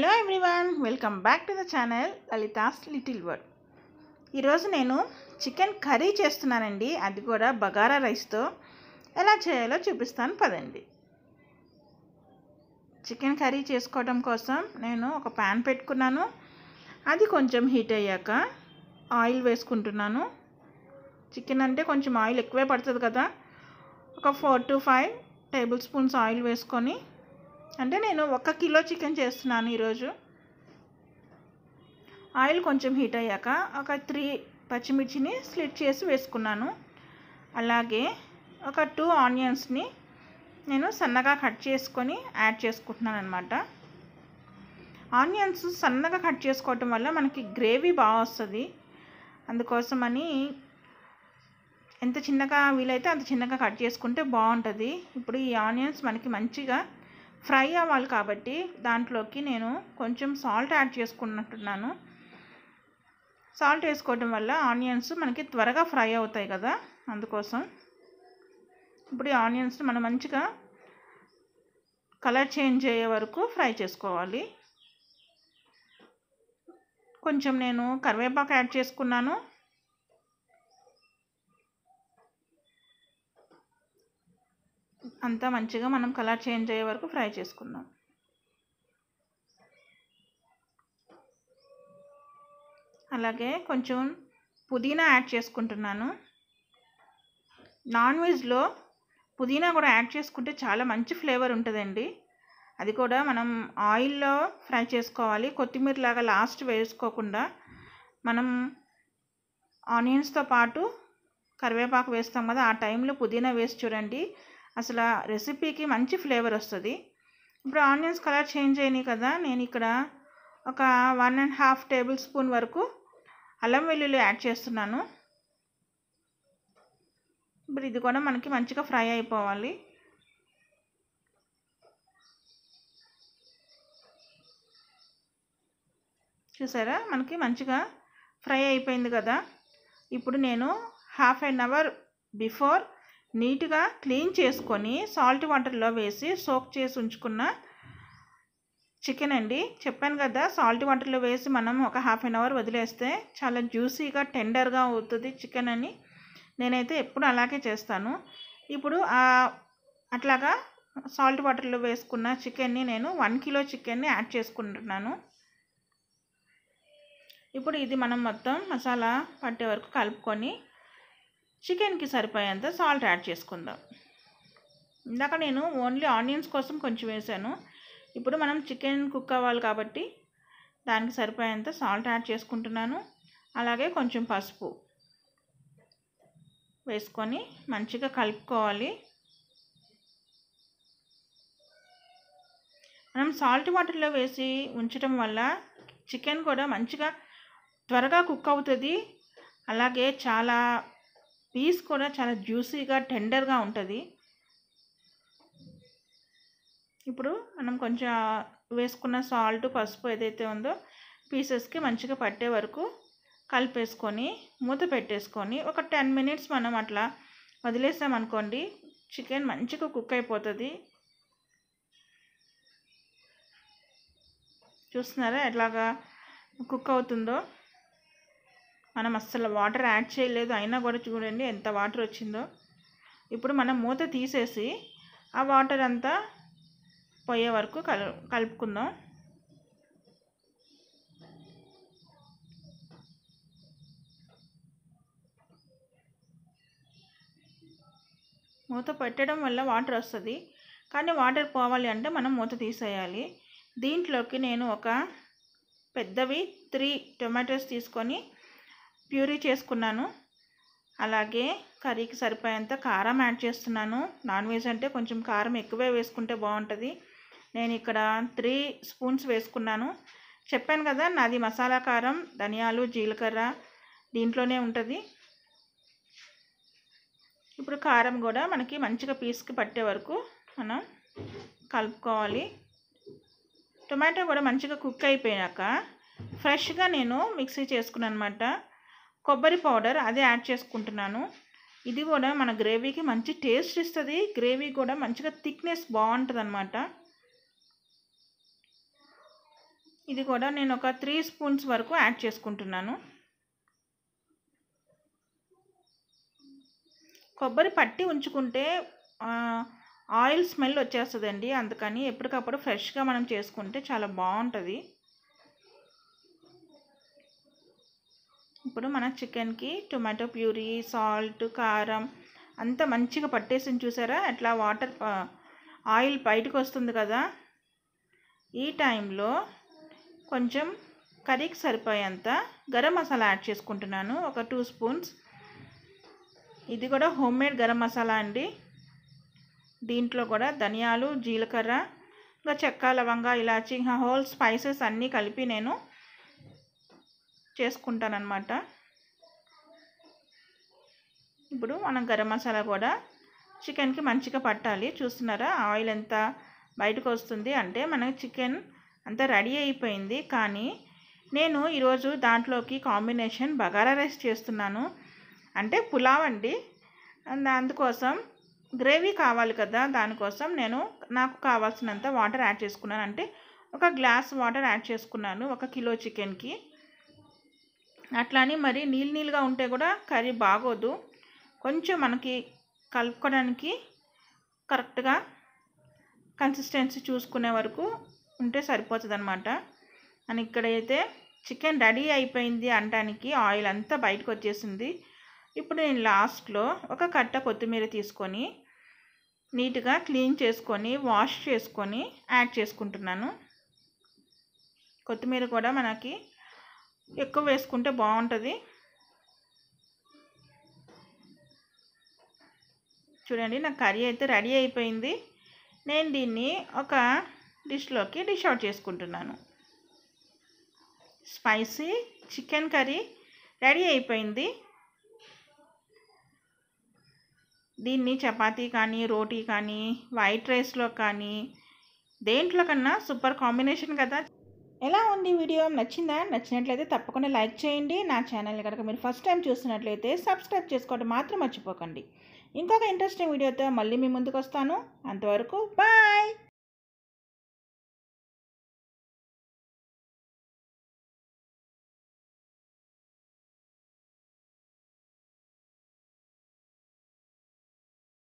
hello everyone welcome back to the channel Lalitha's little world ఈరోజు నేను chicken curry చేస్తున్నానండి అది కూడా బగారా రైస్తో ఎలా చేయాలో చూపిస్తాను పదండి చికెన్ కర్రీ చేసుకోవడం కోసం నేను ఒక ప్యాన్ పెట్టుకున్నాను అది కొంచెం హీట్ అయ్యాక ఆయిల్ వేసుకుంటున్నాను చికెన్ అంటే కొంచెం ఆయిల్ ఎక్కువే పడుతుంది కదా ఒక four to five tablespoons oil వేసుకొని అంటే నేను ఒక కిలో చికెన్ చేస్తున్నాను ఈరోజు ఆయిల్ కొంచెం హీట్ అయ్యాక ఒక త్రీ పచ్చిమిర్చిని స్లిట్ చేసి వేసుకున్నాను అలాగే ఒక టూ ఆనియన్స్ని నేను సన్నగా కట్ చేసుకొని యాడ్ చేసుకుంటున్నాను అనమాట ఆనియన్స్ సన్నగా కట్ చేసుకోవటం వల్ల మనకి గ్రేవీ బాగా వస్తుంది అందుకోసమని ఎంత చిన్నగా వీలైతే అంత చిన్నగా కట్ చేసుకుంటే బాగుంటుంది ఇప్పుడు ఈ ఆనియన్స్ మనకి మంచిగా ఫ్రై అవ్వాలి కాబట్టి దాంట్లోకి నేను కొంచెం సాల్ట్ యాడ్ చేసుకున్నట్టున్నాను సాల్ట్ వేసుకోవడం వల్ల ఆనియన్స్ మనకి త్వరగా ఫ్రై అవుతాయి కదా అందుకోసం ఇప్పుడు ఈ ఆనియన్స్ని మనం మంచిగా కలర్ చేంజ్ అయ్యే వరకు ఫ్రై చేసుకోవాలి కొంచెం నేను కరివేపాకు యాడ్ చేసుకున్నాను అంతా మంచిగా మనం కలర్ చేంజ్ అయ్యే వరకు ఫ్రై చేసుకుందాం అలాగే కొంచెం పుదీనా యాడ్ చేసుకుంటున్నాను నాన్ వెజ్లో పుదీనా కూడా యాడ్ చేసుకుంటే చాలా మంచి ఫ్లేవర్ ఉంటుందండి అది కూడా మనం ఆయిల్లో ఫ్రై చేసుకోవాలి కొత్తిమీర లాగా లాస్ట్ వేసుకోకుండా మనం ఆనియన్స్తో పాటు కరివేపాకు వేస్తాం కదా ఆ టైంలో పుదీనా వేసి చూడండి అసలు రెసిపీకి మంచి ఫ్లేవర్ వస్తుంది ఇప్పుడు ఆనియన్స్ కలర్ చేంజ్ అయినాయి కదా నేను ఇక్కడ ఒక one and half tablespoon వరకు అల్లం వెల్లుల్లి యాడ్ చేస్తున్నాను ఇప్పుడు ఇది కూడా మనకి మంచిగా ఫ్రై అయిపోవాలి చూసారా మనకి మంచిగా ఫ్రై అయిపోయింది కదా ఇప్పుడు నేను హాఫ్ అన్ అవర్ బిఫోర్ నీట్గా క్లీన్ చేసుకొని సాల్ట్ వాటర్లో వేసి సోక్ చేసి ఉంచుకున్న చికెన్ అండి చెప్పాను కదా సాల్ట్ వాటర్లో వేసి మనం ఒక హాఫ్ అన్ అవర్ వదిలేస్తే చాలా జ్యూసీగా టెండర్గా అవుతుంది చికెన్ అని నేనైతే ఎప్పుడు అలాగే చేస్తాను ఇప్పుడు అట్లాగా సాల్ట్ వాటర్లో వేసుకున్న చికెన్ని నేను వన్ కిలో చికెన్ని యాడ్ చేసుకుంటున్నాను ఇప్పుడు ఇది మనం మొత్తం మసాలా పట్టే వరకు కలుపుకొని చికెన్కి సరిపోయేంత సాల్ట్ యాడ్ చేసుకుందాం ఇందాక నేను ఓన్లీ ఆనియన్స్ కోసం కొంచెం వేసాను ఇప్పుడు మనం చికెన్ కుక్ అవ్వాలి కాబట్టి దానికి సరిపోయేంత సాల్ట్ యాడ్ చేసుకుంటున్నాను అలాగే కొంచెం పసుపు వేసుకొని మంచిగా కలుపుకోవాలి మనం సాల్ట్ వాటర్లో వేసి ఉంచడం వల్ల చికెన్ కూడా మంచిగా త్వరగా కుక్ అవుతుంది అలాగే చాలా పీస్ కూడా చాలా జ్యూసీగా టెండర్గా ఉంటుంది ఇప్పుడు మనం కొంచెం వేసుకున్న సాల్ట్ పసుపు ఏదైతే ఉందో పీసెస్కి మంచిగా పట్టే వరకు కలిపేసుకొని మూత పెట్టేసుకొని ఒక టెన్ మినిట్స్ మనం అట్లా వదిలేసామనుకోండి చికెన్ మంచిగా కుక్ అయిపోతుంది చూస్తున్నారా ఎట్లాగా కుక్ అవుతుందో మనం అస్సలు వాటర్ యాడ్ చేయలేదు అయినా కూడా చూడండి ఎంత వాటర్ వచ్చిందో ఇప్పుడు మనం మూత తీసేసి ఆ వాటర్ అంతా పోయే వరకు కలు కలుపుకుందాం మూత పెట్టడం వల్ల వాటర్ వస్తుంది కానీ వాటర్ పోవాలి అంటే మనం మూత తీసేయాలి దీంట్లోకి నేను ఒక పెద్దవి త్రీ టొమాటోస్ తీసుకొని ప్యూరీ చేసుకున్నాను అలాగే కర్రీకి సరిపోయేంత కారం యాడ్ చేస్తున్నాను నాన్ వెజ్ అంటే కొంచెం కారం ఎక్కువే వేసుకుంటే బాగుంటుంది నేను ఇక్కడ త్రీ స్పూన్స్ వేసుకున్నాను చెప్పాను కదా నాది మసాలా కారం ధనియాలు జీలకర్ర దీంట్లోనే ఉంటుంది ఇప్పుడు కారం కూడా మనకి మంచిగా పీస్కి పట్టే వరకు మనం కలుపుకోవాలి టొమాటో కూడా మంచిగా కుక్ అయిపోయాక ఫ్రెష్గా నేను మిక్సీ చేసుకున్నాను అనమాట కొబ్బరి పౌడర్ అదే యాడ్ చేసుకుంటున్నాను ఇది కూడా మన గ్రేవీకి మంచి టేస్ట్ ఇస్తుంది గ్రేవీ కూడా మంచిగా థిక్నెస్ బాగుంటుంది అనమాట ఇది కూడా నేను ఒక త్రీ స్పూన్స్ వరకు యాడ్ చేసుకుంటున్నాను కొబ్బరి పట్టి ఉంచుకుంటే ఆయిల్ స్మెల్ వచ్చేస్తుందండి అందుకని ఎప్పటికప్పుడు ఫ్రెష్గా మనం చేసుకుంటే చాలా బాగుంటుంది ఇప్పుడు మన చికెన్కి టొమాటో ప్యూరీ సాల్ట్ కారం అంత మంచిగా పట్టేసింది చూసారా అట్లా వాటర్ ఆయిల్ బయటకు వస్తుంది కదా ఈ టైంలో కొంచెం కర్రీకి సరిపోయేంత గరం మసాలా యాడ్ చేసుకుంటున్నాను ఒక టూ స్పూన్స్ ఇది కూడా హోమ్ మేడ్ గరం మసాలా అండి దీంట్లో కూడా ధనియాలు జీలకర్ర ఇంకా చెక్క లవంగా ఇలాచి హోల్ స్పైసెస్ అన్నీ కలిపి నేను చేసుకుంటానమాట ఇప్పుడు మనం గరం మసాలా కూడా చికెన్కి మంచిగా పట్టాలి చూస్తున్నారా ఆయిల్ ఎంత బయటకు వస్తుంది అంటే మన చికెన్ అంతా రెడీ అయిపోయింది కానీ నేను ఈరోజు దాంట్లోకి కాంబినేషన్ బగారా రైస్ చేస్తున్నాను అంటే పులావ్ అండి అందుకోసం గ్రేవీ కావాలి కదా దానికోసం నేను నాకు కావాల్సినంత వాటర్ యాడ్ చేసుకున్నాను అంటే ఒక గ్లాస్ వాటర్ యాడ్ చేసుకున్నాను ఒక కిలో చికెన్కి అట్లా అని మరి నీళ్ళు నీళ్ళుగా ఉంటే కూడా కర్రీ బాగోదు కొంచెం మనకి కలుపుకోవడానికి కరెక్ట్గా కన్సిస్టెన్సీ చూసుకునే వరకు ఉంటే సరిపోతుంది అనమాట అని ఇక్కడైతే చికెన్ రెడీ అయిపోయింది అనడానికి ఆయిల్ అంతా బయటకు వచ్చేసింది ఇప్పుడు నేను లాస్ట్లో ఒక కట్ట కొత్తిమీర తీసుకొని నీట్గా క్లీన్ చేసుకొని వాష్ చేసుకొని యాడ్ చేసుకుంటున్నాను కొత్తిమీర కూడా మనకి ఎక్కువ వేసుకుంటే బాగుంటుంది చూడండి నా కర్రీ అయితే రెడీ అయిపోయింది నేను దీన్ని ఒక డిష్లోకి డిష్ అవుట్ చేసుకుంటున్నాను స్పైసీ చికెన్ కర్రీ రెడీ అయిపోయింది దీన్ని చపాతీ కానీ రోటీ కానీ వైట్ రైస్లో కానీ దేంట్లో కన్నా సూపర్ కాంబినేషన్ కదా ఎలా ఉంది వీడియో నచ్చిందా నచ్చినట్లయితే తప్పకుండా లైక్ చేయండి నా ఛానల్ని కనుక మీరు ఫస్ట్ టైం చూస్తున్నట్లయితే సబ్స్క్రైబ్ చేసుకోవడం మాత్రం మర్చిపోకండి ఇంకొక ఇంట్రెస్టింగ్ వీడియోతో మళ్ళీ మీ ముందుకు వస్తాను అంతవరకు బాయ్